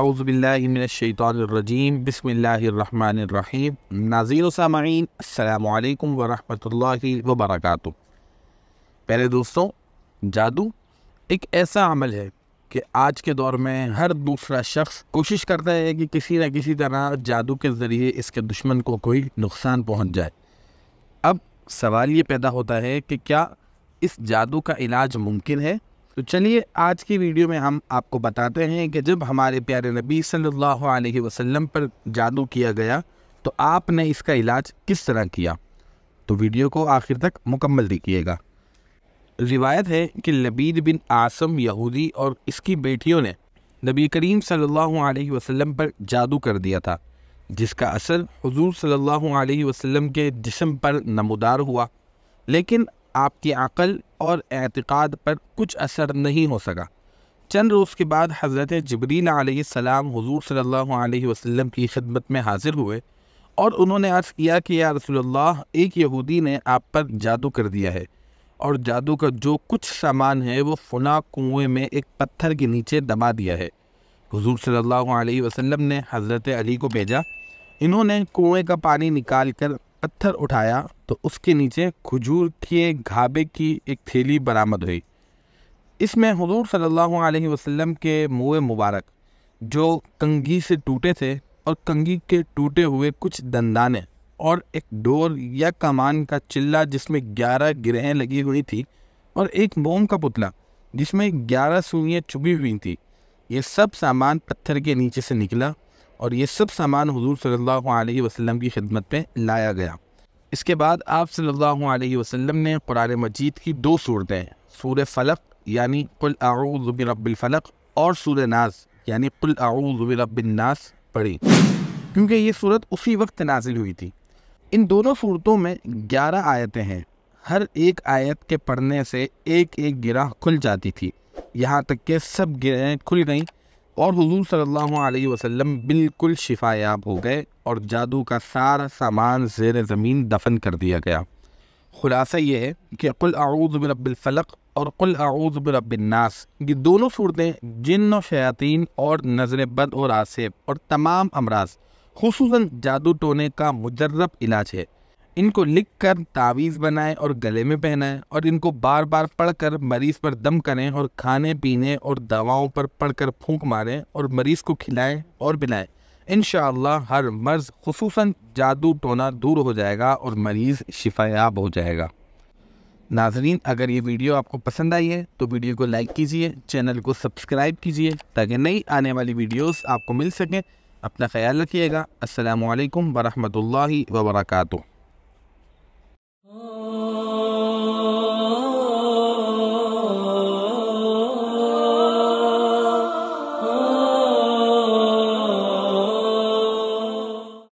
अउज़बिल्लिमिनशैतरजीम बसमीम नाजीर सामीन अल्लाम वरम वबरक पहले दोस्तों जादू एक ऐसा अमल है कि आज के दौर में हर दूसरा शख्स कोशिश करता है कि किसी न किसी तरह जादू के ज़रिए इसके दुश्मन को कोई नुकसान पहुँच जाए अब सवाल ये पैदा होता है कि क्या इस जादू का इलाज मुमकिन है तो चलिए आज की वीडियो में हम आपको बताते हैं कि जब हमारे प्यारे नबी सल्लल्लाहु अलैहि वसल्लम पर जादू किया गया तो आपने इसका इलाज किस तरह किया तो वीडियो को आखिर तक मुकम्मल देखिएगा रिवायत है कि लबीद बिन आसम यहूदी और इसकी बेटियों ने नबी करीम सल्लल्लाहु अलैहि वसल्लम पर जादू कर दिया था जिसका असर हुजूर सल्लल्लाहु अलैहि वसल्लम के जिस्म पर नमदार हुआ लेकिन आपकी अकल और एतक़ाद पर कुछ असर नहीं हो सका चंद रोज़ के बाद हज़रत जबरीन आसमाम हजूर सल्ला वसम की खिदमत में हाजिर हुए और उन्होंने अर्ज़ किया कि या रसोल्ला एक यहूदी ने आप पर जादू कर दिया है और जादू का जो कुछ सामान है वो फना कुएँ में एक पत्थर के नीचे दबा दिया है हुजूर सल्लल्लाहु अलैहि वसल्लम ने हज़रत अली को भेजा इन्होंने कुएँ का पानी निकाल कर पत्थर उठाया तो उसके नीचे खजूर के घाबे की एक थैली बरामद हुई इसमें हजूर सल्लल्लाहु अलैहि वसल्लम के मुँह मुबारक जो कंगी से टूटे थे और कंगी के टूटे हुए कुछ दंदाने और एक डोर या कमान का चिल्ला जिसमें ग्यारह गिरहें लगी हुई थी और एक मोम का पुतला जिसमें ग्यारह सुइयाँ चुभी हुई थी ये सब सामान पत्थर के नीचे से निकला और ये सब सामान हजूर सल्लल्लाहु अलैहि वसल्लम की खिदमत में लाया गया इसके बाद आप सल्लल्लाहु अलैहि वसल्लम ने कुरान मजीद की दो सूरतें सूर फलक यानी कुल आऊज़ फलक और सूर नाज यानी कुल आऊज़ नास पढ़ी क्योंकि ये सूरत उसी वक्त नाजिल हुई थी इन दोनों सूरतों में ग्यारह आयतें हैं हर एक आयत के पढ़ने से एक एक गिरह खुल जाती थी यहाँ तक के सब गिरहें खुल गईं और हजूर सल्ला वसम बिल्कुल बिल्कुल शिफायाब हो गए और जादू का सारा सामान जेर ज़मीन दफन कर दिया गया खुलासा ये है कि कुल आऊज़ बिरबिलफ़लक और कुल आऊज़ बिरबिलनास ये दोनों सूरतें जिन और शयातीन और नज़र बद और आसेब और तमाम अमराज खसूस जादू टोने का मुजरब इलाज है इनको लिख कर तावीज़ बनाएं और गले में पहनाएं और इनको बार बार पढ़कर मरीज़ पर दम करें और खाने पीने और दवाओं पर पढ़कर फूंक मारें और मरीज़ को खिलाएं और पिलाएं इन हर मर्ज खसूस जादू टोना दूर हो जाएगा और मरीज़ शिफायाब हो जाएगा नाजरीन अगर ये वीडियो आपको पसंद आई है तो वीडियो को लाइक कीजिए चैनल को सब्सक्राइब कीजिए ताकि नई आने वाली वीडियोस आपको मिल सकें अपना ख्याल रखिएगा असलकम वरहमल वर्का